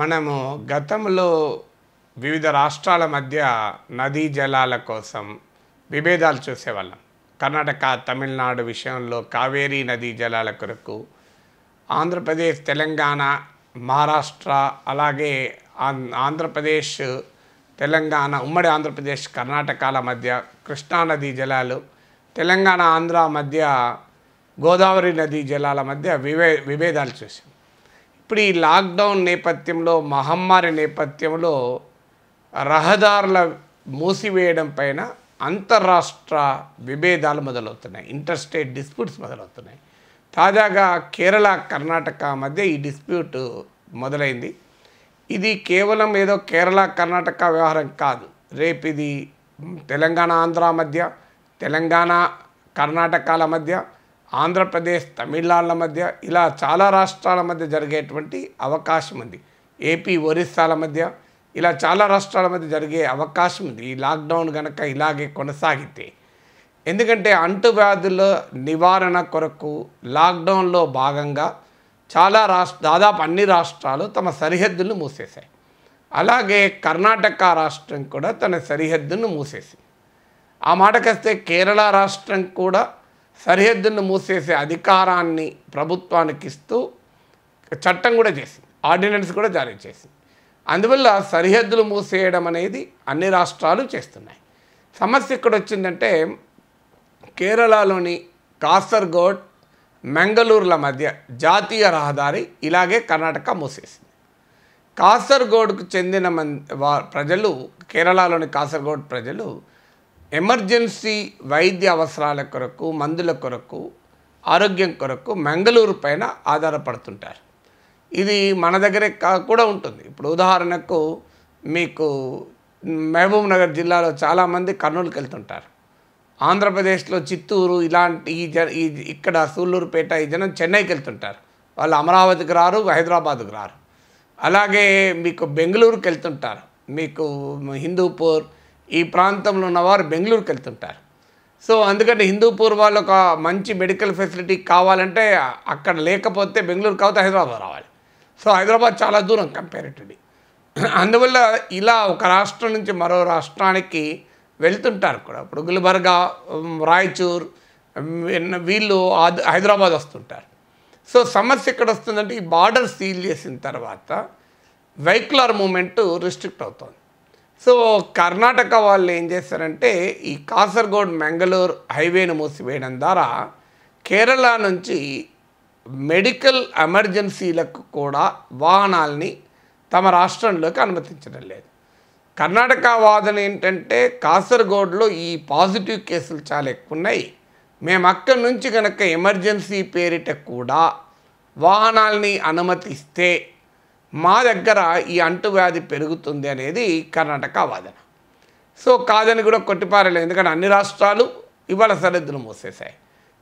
మనము గతంలో వివిధ రాష్ట్రాల మధ్య నదీ జలాల కోసం విభేదాలు చూసేవాళ్ళం కర్ణాటక తమిళనాడు విషయంలో కావేరీ నదీ జలాల కొరకు ఆంధ్రప్రదేశ్ తెలంగాణ మహారాష్ట్ర అలాగే ఆంధ్రప్రదేశ్ తెలంగాణ ఉమ్మడి ఆంధ్రప్రదేశ్ కర్ణాటకాల మధ్య కృష్ణానదీ జలాలు తెలంగాణ ఆంధ్ర మధ్య గోదావరి నదీ జలాల మధ్య వివే విభేదాలు చూసాం ఇప్పుడు ఈ లాక్డౌన్ నేపథ్యంలో మహమ్మారి నేపథ్యంలో రహదారుల మూసివేయడం పైన అంతరాష్ట్ర విభేదాలు మొదలవుతున్నాయి ఇంటర్స్టేట్ డిస్ప్యూట్స్ మొదలవుతున్నాయి తాజాగా కేరళ కర్ణాటక మధ్య ఈ డిస్ప్యూట్ మొదలైంది ఇది కేవలం ఏదో కేరళ కర్ణాటక వ్యవహారం కాదు రేపు ఇది తెలంగాణ ఆంధ్ర మధ్య తెలంగాణ కర్ణాటకాల మధ్య ఆంధ్రప్రదేశ్ తమిళనాళ్ళ మధ్య ఇలా చాలా రాష్ట్రాల మధ్య జరిగేటువంటి అవకాశం ఉంది ఏపీ ఒరిస్సాల మధ్య ఇలా చాలా రాష్ట్రాల మధ్య జరిగే అవకాశం ఉంది ఈ లాక్డౌన్ కనుక ఇలాగే కొనసాగితే ఎందుకంటే అంటువ్యాధుల నివారణ కొరకు లాక్డౌన్లో భాగంగా చాలా రాష్ట్ర దాదాపు అన్ని రాష్ట్రాలు తమ సరిహద్దులను మూసేశాయి అలాగే కర్ణాటక రాష్ట్రం కూడా తన సరిహద్దును మూసేసింది ఆ మాటకొస్తే కేరళ రాష్ట్రం కూడా సరిహద్దును మూసేసే అధికారాన్ని ప్రభుత్వానికి ఇస్తూ చట్టం కూడా చేసింది ఆర్డినెన్స్ కూడా జారీ చేసింది అందువల్ల సరిహద్దులు మూసేయడం అనేది అన్ని రాష్ట్రాలు చేస్తున్నాయి సమస్య ఇక్కడ వచ్చిందంటే కేరళలోని కాసర్గోడ్ మెంగళూరుల మధ్య జాతీయ రహదారి ఇలాగే కర్ణాటక మూసేసింది కాసర్గోడ్కు చెందిన మంది ప్రజలు కేరళలోని కాసర్గోడ్ ప్రజలు ఎమర్జెన్సీ వైద్య అవసరాల కొరకు మందుల కొరకు ఆరోగ్యం కొరకు మంగళూరు పైన ఆధారపడుతుంటారు ఇది మన దగ్గరే కూడా ఉంటుంది ఇప్పుడు ఉదాహరణకు మీకు మహబూబ్ నగర్ జిల్లాలో చాలామంది కర్నూలుకి వెళ్తుంటారు ఆంధ్రప్రదేశ్లో చిత్తూరు ఇలాంటి ఈ జ ఇక్కడ సూళ్ళూరుపేట ఈ జనం చెన్నైకి వెళ్తుంటారు వాళ్ళు అమరావతికి రారు హైదరాబాద్కి రారు అలాగే మీకు బెంగళూరుకి వెళ్తుంటారు మీకు హిందూపూర్ ఈ ప్రాంతంలో ఉన్నవారు బెంగళూరుకి వెళ్తుంటారు సో అందుకని హిందూ పూర్వాలు ఒక మంచి మెడికల్ ఫెసిలిటీ కావాలంటే అక్కడ లేకపోతే బెంగళూరు కాకపోతే హైదరాబాద్ రావాలి సో హైదరాబాద్ చాలా దూరం కంపారిటివ్లీ అందువల్ల ఇలా ఒక రాష్ట్రం నుంచి మరో రాష్ట్రానికి వెళ్తుంటారు కూడా ఇప్పుడు గుల్బర్గా రాయచూర్ వీళ్ళు హైదరాబాద్ వస్తుంటారు సో సమస్య ఎక్కడ వస్తుందంటే ఈ బార్డర్ సీల్ చేసిన తర్వాత వెహికులర్ మూమెంటు రిస్ట్రిక్ట్ అవుతుంది సో కర్ణాటక వాళ్ళు ఏం చేస్తారంటే ఈ కాసర్గోడ్ మెంగళూరు హైవేను మూసివేయడం ద్వారా కేరళ నుంచి మెడికల్ ఎమర్జెన్సీలకు కూడా వాహనాల్ని తమ రాష్ట్రంలోకి అనుమతించడం లేదు కర్ణాటక వాదన ఏంటంటే కాసర్గోడ్లో ఈ పాజిటివ్ కేసులు చాలా ఎక్కువ ఉన్నాయి మేము అక్కడి నుంచి కనుక ఎమర్జెన్సీ పేరిట కూడా వాహనాల్ని అనుమతిస్తే మా దగ్గర ఈ అంటువ్యాధి పెరుగుతుంది అనేది కర్ణాటక వాదన సో కాదని కూడా కొట్టిపారలేదు ఎందుకంటే అన్ని రాష్ట్రాలు ఇవాళ సరిహద్దులు మూసేశాయి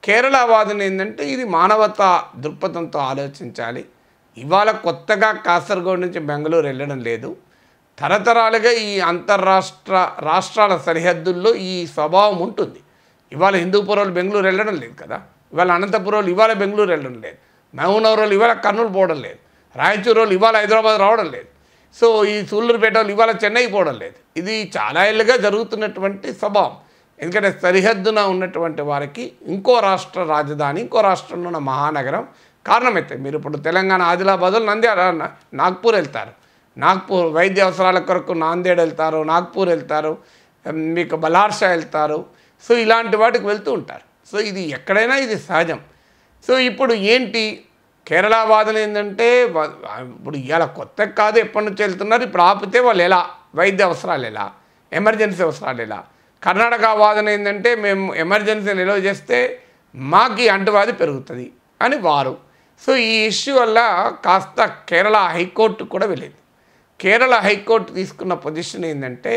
కేరళ వాదన ఏంటంటే ఇది మానవతా దృక్పథంతో ఆలోచించాలి ఇవాళ కొత్తగా కాసర్గోడ్ నుంచి బెంగళూరు వెళ్ళడం లేదు తరతరాలుగా ఈ అంతర్రాష్ట్ర రాష్ట్రాల సరిహద్దుల్లో ఈ స్వభావం ఉంటుంది ఇవాళ హిందూపురాలు బెంగళూరు వెళ్ళడం లేదు కదా ఇవాళ అనంతపురాలు ఇవాళ బెంగళూరు వెళ్ళడం లేదు మహూనవరాలు ఇవాళ కర్నూలు పోవడం లేదు రాయచూరు వాళ్ళు ఇవాళ హైదరాబాద్ రావడం లేదు సో ఈ సూళ్ళూరుపేట వాళ్ళు ఇవాళ చెన్నై పోవడం లేదు ఇది చాలా ఏళ్ళుగా జరుగుతున్నటువంటి స్వభావం ఎందుకంటే సరిహద్దున ఉన్నటువంటి వారికి ఇంకో రాష్ట్ర రాజధాని ఇంకో రాష్ట్రంలో ఉన్న మహానగరం కారణమైతే మీరు ఇప్పుడు తెలంగాణ ఆదిలాబాద్లో నంద్యాల నాగ్పూర్ వెళ్తారు నాగ్పూర్ వైద్య అవసరాల కొరకు నాందేడ్ వెళ్తారు నాగ్పూర్ వెళ్తారు మీకు బలార్ష వెళ్తారు సో ఇలాంటి వాటికి వెళ్తూ ఉంటారు సో ఇది ఎక్కడైనా ఇది సహజం సో ఇప్పుడు ఏంటి కేరళ వాదన ఏంటంటే ఇప్పుడు ఇవాళ కొత్త కాదు ఎప్పటి నుంచి వెళ్తున్నారు ఇప్పుడు ఆపితే వాళ్ళు ఎలా వైద్య అవసరాలు ఎలా ఎమర్జెన్సీ అవసరాలు ఎలా కర్ణాటక వాదన ఏంటంటే మేము ఎమర్జెన్సీ నిల్వ చేస్తే మాకు ఈ అంటువాది పెరుగుతుంది అని వారు సో ఈ ఇష్యూ వల్ల కాస్త కేరళ హైకోర్టు కూడా వెళ్ళింది కేరళ హైకోర్టు తీసుకున్న పొజిషన్ ఏంటంటే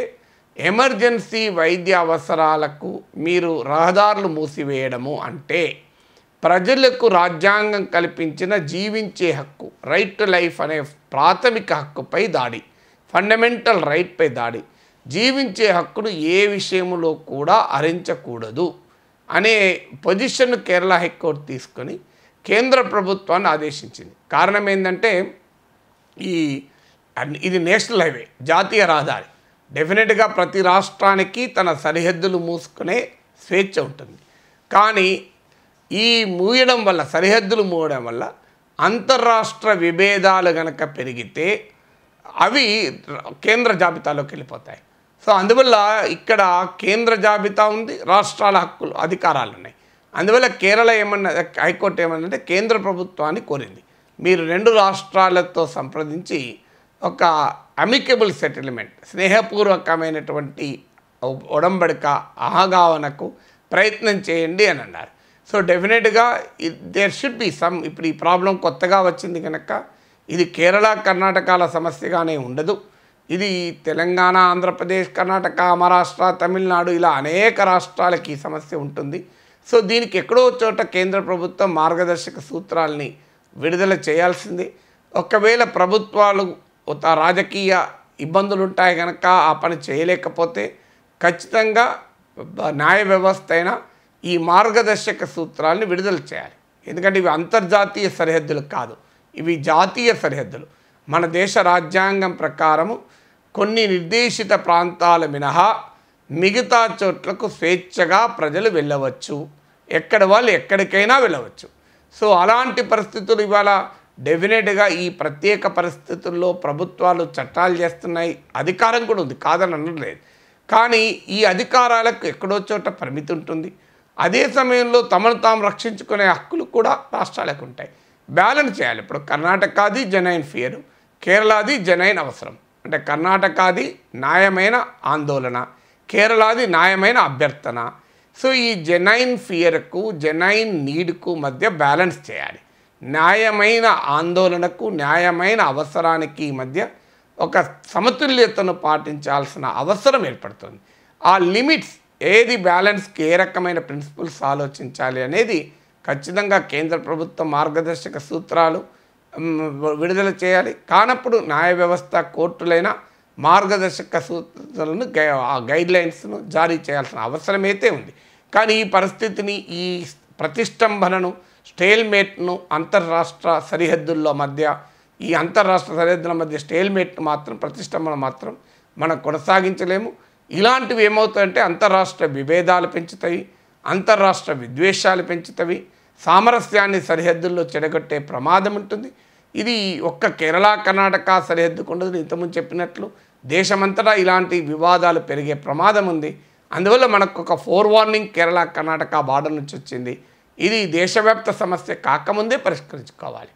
ఎమర్జెన్సీ వైద్య అవసరాలకు మీరు రహదారులు మూసివేయడము అంటే ప్రజలకు రాజ్యాంగం కల్పించిన జీవించే హక్కు రైట్ టు లైఫ్ అనే ప్రాథమిక హక్కుపై దాడి ఫండమెంటల్ రైట్పై దాడి జీవించే హక్కును ఏ విషయంలో కూడా అరించకూడదు అనే పొజిషన్ కేరళ హైకోర్టు తీసుకొని కేంద్ర ప్రభుత్వాన్ని ఆదేశించింది కారణం ఏంటంటే ఈ ఇది నేషనల్ హైవే జాతీయ రహదారి డెఫినెట్గా ప్రతి రాష్ట్రానికి తన సరిహద్దులు మూసుకునే స్వేచ్ఛ ఉంటుంది కానీ ఈ మూయడం వల్ల సరిహద్దులు మూయడం వల్ల అంతర్రాష్ట్ర విభేదాలు కనుక పెరిగితే అవి కేంద్ర జాబితాలోకి వెళ్ళిపోతాయి సో అందువల్ల ఇక్కడ కేంద్ర జాబితా ఉంది రాష్ట్రాల హక్కులు అధికారాలు ఉన్నాయి అందువల్ల కేరళ ఏమన్నా హైకోర్టు ఏమన్నంటే కేంద్ర ప్రభుత్వాన్ని కోరింది మీరు రెండు రాష్ట్రాలతో సంప్రదించి ఒక అమికబుల్ సెటిల్మెంట్ స్నేహపూర్వకమైనటువంటి ఒడంబడిక ఆహగావనకు ప్రయత్నం చేయండి అని అన్నారు సో డెఫినెట్గా దేర్ షుడ్ బి సమ్ ఇప్పుడు ఈ ప్రాబ్లం కొత్తగా వచ్చింది కనుక ఇది కేరళ కర్ణాటకాల సమస్యగానే ఉండదు ఇది తెలంగాణ ఆంధ్రప్రదేశ్ కర్ణాటక మహారాష్ట్ర తమిళనాడు ఇలా అనేక రాష్ట్రాలకి ఈ సమస్య ఉంటుంది సో దీనికి ఎక్కడో చోట కేంద్ర ప్రభుత్వం మార్గదర్శక సూత్రాలని విడుదల చేయాల్సింది ఒకవేళ ప్రభుత్వాలు రాజకీయ ఇబ్బందులు ఉంటాయి కనుక ఆ పని చేయలేకపోతే ఖచ్చితంగా న్యాయ వ్యవస్థ అయినా ఈ మార్గదర్శక సూత్రాలను విడుదల చేయాలి ఎందుకంటే ఇవి అంతర్జాతీయ సరిహద్దులు కాదు ఇవి జాతీయ సరిహద్దులు మన దేశ రాజ్యాంగం ప్రకారము కొన్ని నిర్దేశిత ప్రాంతాల మినహా మిగతా చోట్లకు స్వేచ్ఛగా ప్రజలు వెళ్ళవచ్చు ఎక్కడ వాళ్ళు ఎక్కడికైనా వెళ్ళవచ్చు సో అలాంటి పరిస్థితులు ఇవాళ డెఫినెట్గా ఈ ప్రత్యేక పరిస్థితుల్లో ప్రభుత్వాలు చట్టాలు చేస్తున్నాయి అధికారం కూడా ఉంది కాదని అనడం లేదు కానీ ఈ అధికారాలకు ఎక్కడో చోట పరిమితి ఉంటుంది అదే సమయంలో తమను తాము రక్షించుకునే హక్కులు కూడా రాష్ట్రాలకు ఉంటాయి బ్యాలెన్స్ చేయాలి ఇప్పుడు కర్ణాటకది జనైన్ ఫియర్ కేరళది జనైన్ అవసరం అంటే కర్ణాటకది న్యాయమైన ఆందోళన కేరళది న్యాయమైన అభ్యర్థన సో ఈ జెనైన్ ఫియర్కు జెనైన్ నీడ్కు మధ్య బ్యాలెన్స్ చేయాలి న్యాయమైన ఆందోళనకు న్యాయమైన అవసరానికి మధ్య ఒక సమతుల్యతను పాటించాల్సిన అవసరం ఏర్పడుతుంది ఆ లిమిట్స్ ఏది బ్యాలెన్స్కి ఏ రకమైన ప్రిన్సిపల్స్ ఆలోచించాలి అనేది ఖచ్చితంగా కేంద్ర ప్రభుత్వ మార్గదర్శక సూత్రాలు విడుదల చేయాలి కానప్పుడు న్యాయ వ్యవస్థ కోర్టులైన మార్గదర్శక సూత్రాలను గైడ్లైన్స్ను జారీ చేయాల్సిన అవసరమైతే ఉంది కానీ ఈ పరిస్థితిని ఈ ప్రతిష్టంభనను స్టేల్మేట్ను అంతర్రాష్ట్ర సరిహద్దుల్లో మధ్య ఈ అంతర్రాష్ట్ర సరిహద్దుల మధ్య స్టేల్మేట్ను మాత్రం ప్రతిష్టంభన మాత్రం మనం కొనసాగించలేము ఇలాంటివి ఏమవుతాయంటే అంతరాష్ట్ర విభేదాలు పెంచుతాయి అంతరాష్ట్ర విద్వేషాలు పెంచుతవి సామరస్యాన్ని సరిహద్దుల్లో చెడగొట్టే ప్రమాదం ఉంటుంది ఇది ఒక్క కేరళ కర్ణాటక సరిహద్దుకు ఉండదు ఇంతకుముందు చెప్పినట్లు దేశమంతటా ఇలాంటి వివాదాలు పెరిగే ప్రమాదం ఉంది అందువల్ల మనకు ఒక forewarning Kerala Karnataka border నుంచి వచ్చింది ఇది దేశవ్యాప్త సమస్య కాకముందే పరిష్కరించుకోవాలి